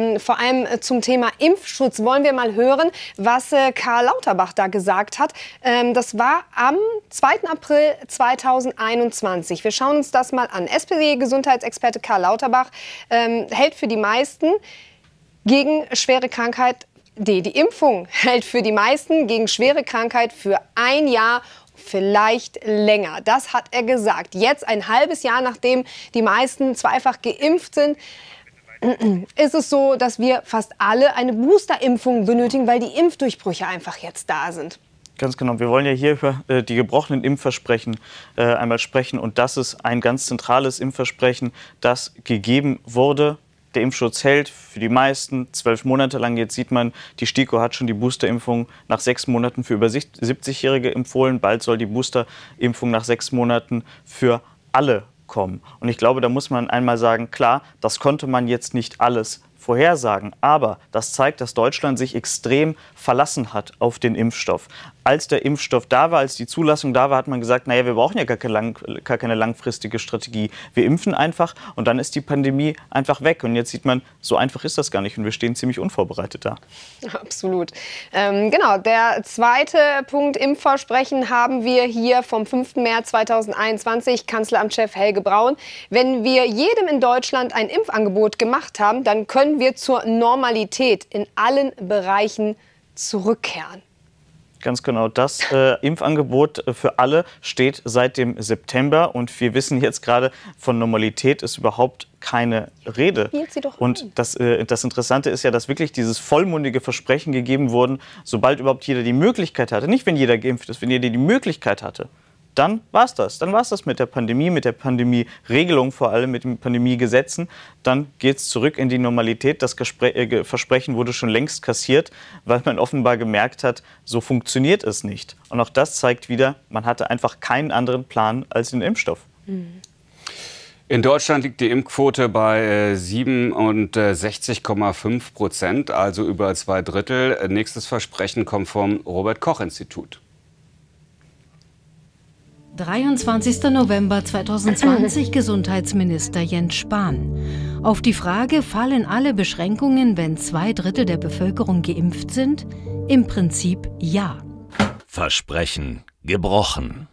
Ähm, vor allem äh, zum Thema Impfschutz wollen wir mal hören, was äh, Karl Lauterbach da gesagt hat. Ähm, das war am 2. April 2021. Wir schauen uns das mal an. SPD-Gesundheitsexperte Karl Lauterbach ähm, hält für die meisten gegen schwere Krankheit die, die Impfung hält für die meisten gegen schwere Krankheit für ein Jahr vielleicht länger. Das hat er gesagt. Jetzt ein halbes Jahr nachdem die meisten zweifach geimpft sind, ist es so, dass wir fast alle eine Boosterimpfung benötigen, weil die Impfdurchbrüche einfach jetzt da sind. Ganz genau. Wir wollen ja hier über äh, die gebrochenen Impfversprechen äh, einmal sprechen. Und das ist ein ganz zentrales Impfversprechen, das gegeben wurde. Der Impfschutz hält für die meisten zwölf Monate lang. Jetzt sieht man, die STIKO hat schon die Boosterimpfung nach sechs Monaten für über 70-Jährige empfohlen. Bald soll die Boosterimpfung nach sechs Monaten für alle kommen. Und ich glaube, da muss man einmal sagen, klar, das konnte man jetzt nicht alles vorhersagen. Aber das zeigt, dass Deutschland sich extrem verlassen hat auf den Impfstoff. Als der Impfstoff da war, als die Zulassung da war, hat man gesagt, naja, wir brauchen ja gar keine, lang, gar keine langfristige Strategie. Wir impfen einfach und dann ist die Pandemie einfach weg. Und jetzt sieht man, so einfach ist das gar nicht und wir stehen ziemlich unvorbereitet da. Absolut. Ähm, genau, der zweite Punkt, Impfversprechen, haben wir hier vom 5. März 2021, Kanzleramtschef Helge Braun. Wenn wir jedem in Deutschland ein Impfangebot gemacht haben, dann können können wir zur Normalität in allen Bereichen zurückkehren? Ganz genau. Das äh, Impfangebot äh, für alle steht seit dem September und wir wissen jetzt gerade, von Normalität ist überhaupt keine Rede. und das, äh, das Interessante ist ja, dass wirklich dieses vollmundige Versprechen gegeben wurde, sobald überhaupt jeder die Möglichkeit hatte, nicht wenn jeder geimpft ist, wenn jeder die Möglichkeit hatte, dann war es das. Dann war es das mit der Pandemie, mit der Pandemie-Regelung vor allem, mit den Pandemie-Gesetzen. Dann geht es zurück in die Normalität. Das Gespräch, äh, Versprechen wurde schon längst kassiert, weil man offenbar gemerkt hat, so funktioniert es nicht. Und auch das zeigt wieder, man hatte einfach keinen anderen Plan als den Impfstoff. Mhm. In Deutschland liegt die Impfquote bei 67,5 äh, Prozent, also über zwei Drittel. Äh, nächstes Versprechen kommt vom Robert Koch Institut. 23. November 2020 Gesundheitsminister Jens Spahn. Auf die Frage, fallen alle Beschränkungen, wenn zwei Drittel der Bevölkerung geimpft sind? Im Prinzip ja. Versprechen gebrochen.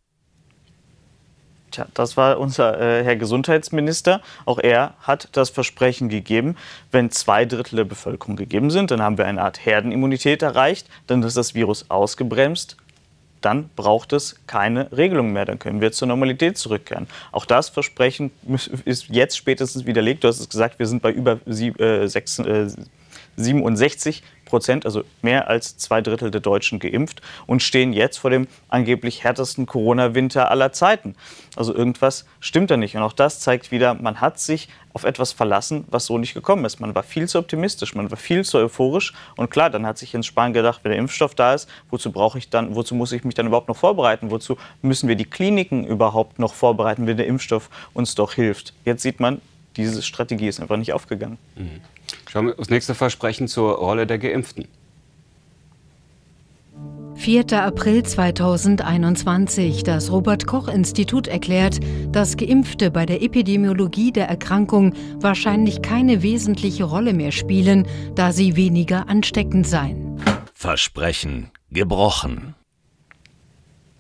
Tja, das war unser äh, Herr Gesundheitsminister. Auch er hat das Versprechen gegeben, wenn zwei Drittel der Bevölkerung gegeben sind, dann haben wir eine Art Herdenimmunität erreicht, dann ist das Virus ausgebremst dann braucht es keine Regelung mehr. Dann können wir zur Normalität zurückkehren. Auch das Versprechen ist jetzt spätestens widerlegt. Du hast es gesagt, wir sind bei über sieb, äh, sechs, äh, 67 Prozent, also mehr als zwei Drittel der Deutschen geimpft und stehen jetzt vor dem angeblich härtesten Corona-Winter aller Zeiten. Also irgendwas stimmt da nicht. Und auch das zeigt wieder, man hat sich auf etwas verlassen, was so nicht gekommen ist. Man war viel zu optimistisch, man war viel zu euphorisch. Und klar, dann hat sich Jens Spahn gedacht, wenn der Impfstoff da ist, wozu brauche ich dann, wozu muss ich mich dann überhaupt noch vorbereiten? Wozu müssen wir die Kliniken überhaupt noch vorbereiten, wenn der Impfstoff uns doch hilft? Jetzt sieht man, diese Strategie ist einfach nicht aufgegangen. Mhm. Schauen wir das nächste Versprechen zur Rolle der Geimpften. 4. April 2021. Das Robert Koch Institut erklärt, dass Geimpfte bei der Epidemiologie der Erkrankung wahrscheinlich keine wesentliche Rolle mehr spielen, da sie weniger ansteckend seien. Versprechen gebrochen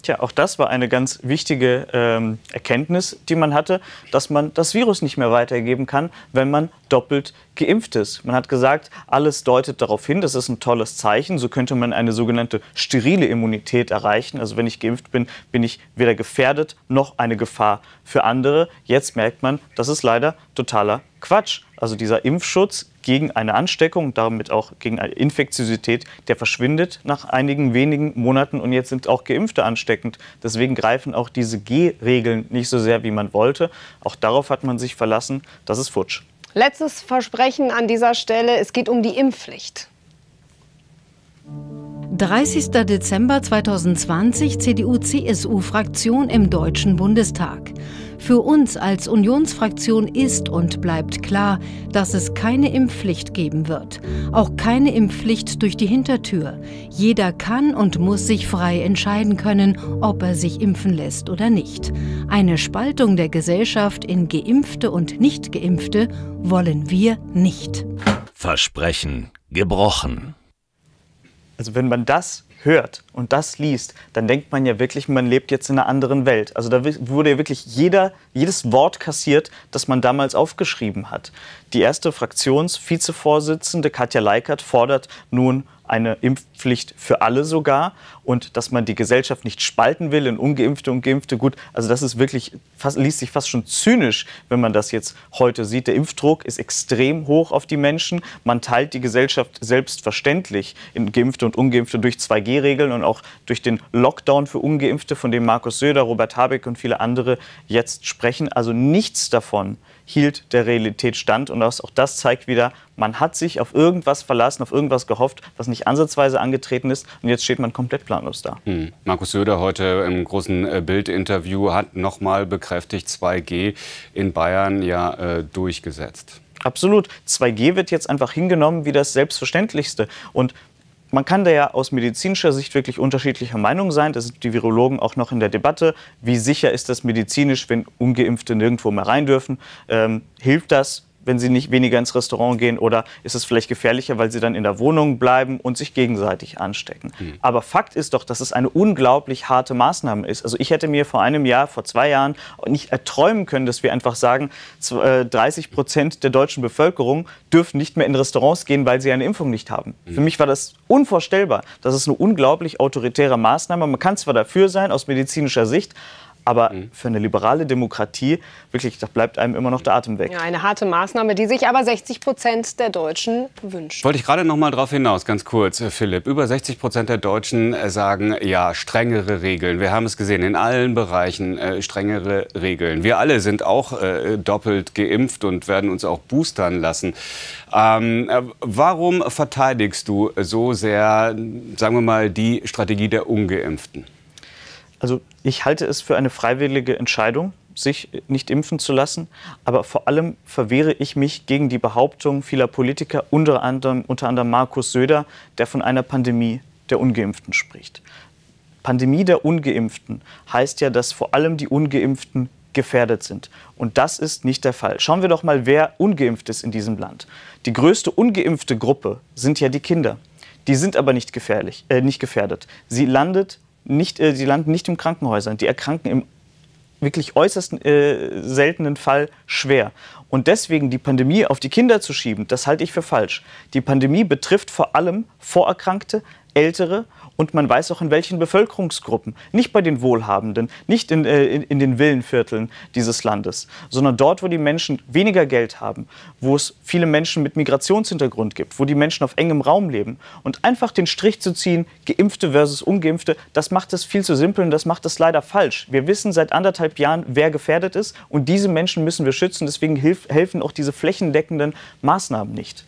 nicht auch das war eine ganz wichtige ähm, Erkenntnis, die man hatte, dass man das Virus nicht mehr weitergeben kann, wenn man doppelt geimpft ist. Man hat gesagt, alles deutet darauf hin, das ist ein tolles Zeichen. So könnte man eine sogenannte sterile Immunität erreichen. Also wenn ich geimpft bin, bin ich weder gefährdet noch eine Gefahr für andere. Jetzt merkt man, das ist leider totaler Quatsch. Also dieser Impfschutz gegen eine Ansteckung, damit auch gegen eine Infektiosität, der verschwindet nach einigen wenigen Monaten und jetzt sind auch Geimpfte ansteckend. Deswegen greifen auch diese G-Regeln nicht so sehr, wie man wollte. Auch darauf hat man sich verlassen. Das ist futsch. Letztes Versprechen an dieser Stelle. Es geht um die Impfpflicht. 30. Dezember 2020 CDU-CSU-Fraktion im Deutschen Bundestag. Für uns als Unionsfraktion ist und bleibt klar, dass es keine Impfpflicht geben wird. Auch keine Impfpflicht durch die Hintertür. Jeder kann und muss sich frei entscheiden können, ob er sich impfen lässt oder nicht. Eine Spaltung der Gesellschaft in Geimpfte und Nichtgeimpfte wollen wir nicht. Versprechen gebrochen. Also wenn man das hört und das liest, dann denkt man ja wirklich, man lebt jetzt in einer anderen Welt. Also da wurde ja wirklich jeder, jedes Wort kassiert, das man damals aufgeschrieben hat. Die erste Fraktionsvizevorsitzende Katja Leikert fordert nun eine Impfpflicht für alle sogar und dass man die Gesellschaft nicht spalten will in ungeimpfte und geimpfte. Gut, also das ist wirklich, fast, liest sich fast schon zynisch, wenn man das jetzt heute sieht. Der Impfdruck ist extrem hoch auf die Menschen. Man teilt die Gesellschaft selbstverständlich in geimpfte und ungeimpfte durch 2G-Regeln und auch durch den Lockdown für ungeimpfte, von dem Markus Söder, Robert Habeck und viele andere jetzt sprechen. Also nichts davon hielt der Realität stand. Und auch das zeigt wieder, man hat sich auf irgendwas verlassen, auf irgendwas gehofft, was nicht ansatzweise angetreten ist. Und jetzt steht man komplett planlos da. Hm. Markus Söder heute im großen äh, Bild-Interview hat nochmal bekräftigt, 2G in Bayern ja äh, durchgesetzt. Absolut. 2G wird jetzt einfach hingenommen wie das Selbstverständlichste. Und man kann da ja aus medizinischer Sicht wirklich unterschiedlicher Meinung sein. Da sind die Virologen auch noch in der Debatte. Wie sicher ist das medizinisch, wenn Ungeimpfte nirgendwo mehr rein dürfen? Ähm, hilft das? wenn sie nicht weniger ins Restaurant gehen? Oder ist es vielleicht gefährlicher, weil sie dann in der Wohnung bleiben und sich gegenseitig anstecken? Mhm. Aber Fakt ist doch, dass es eine unglaublich harte Maßnahme ist. Also ich hätte mir vor einem Jahr, vor zwei Jahren nicht erträumen können, dass wir einfach sagen, 30 äh, Prozent der deutschen Bevölkerung dürfen nicht mehr in Restaurants gehen, weil sie eine Impfung nicht haben. Mhm. Für mich war das unvorstellbar. Das ist eine unglaublich autoritäre Maßnahme. Man kann zwar dafür sein aus medizinischer Sicht, aber mhm. für eine liberale Demokratie, wirklich, da bleibt einem immer noch der Atem weg. Ja, eine harte Maßnahme, die sich aber 60 Prozent der Deutschen wünschen. Wollte ich gerade noch mal drauf hinaus, ganz kurz, äh, Philipp. Über 60 Prozent der Deutschen äh, sagen, ja, strengere Regeln. Wir haben es gesehen, in allen Bereichen äh, strengere Regeln. Wir alle sind auch äh, doppelt geimpft und werden uns auch boostern lassen. Ähm, äh, warum verteidigst du so sehr, sagen wir mal, die Strategie der Ungeimpften? Also ich halte es für eine freiwillige Entscheidung, sich nicht impfen zu lassen. Aber vor allem verwehre ich mich gegen die Behauptung vieler Politiker, unter anderem, unter anderem Markus Söder, der von einer Pandemie der Ungeimpften spricht. Pandemie der Ungeimpften heißt ja, dass vor allem die Ungeimpften gefährdet sind. Und das ist nicht der Fall. Schauen wir doch mal, wer ungeimpft ist in diesem Land. Die größte ungeimpfte Gruppe sind ja die Kinder. Die sind aber nicht, gefährlich, äh, nicht gefährdet. Sie landet nicht, äh, die landen nicht im Krankenhäusern. Die erkranken im wirklich äußerst äh, seltenen Fall schwer. Und deswegen die Pandemie auf die Kinder zu schieben, das halte ich für falsch. Die Pandemie betrifft vor allem Vorerkrankte, Ältere und man weiß auch in welchen Bevölkerungsgruppen. Nicht bei den Wohlhabenden, nicht in, äh, in, in, den Villenvierteln dieses Landes, sondern dort, wo die Menschen weniger Geld haben, wo es viele Menschen mit Migrationshintergrund gibt, wo die Menschen auf engem Raum leben. Und einfach den Strich zu ziehen, geimpfte versus ungeimpfte, das macht es viel zu simpel und das macht es leider falsch. Wir wissen seit anderthalb Jahren, wer gefährdet ist und diese Menschen müssen wir schützen. Deswegen hilf, helfen auch diese flächendeckenden Maßnahmen nicht.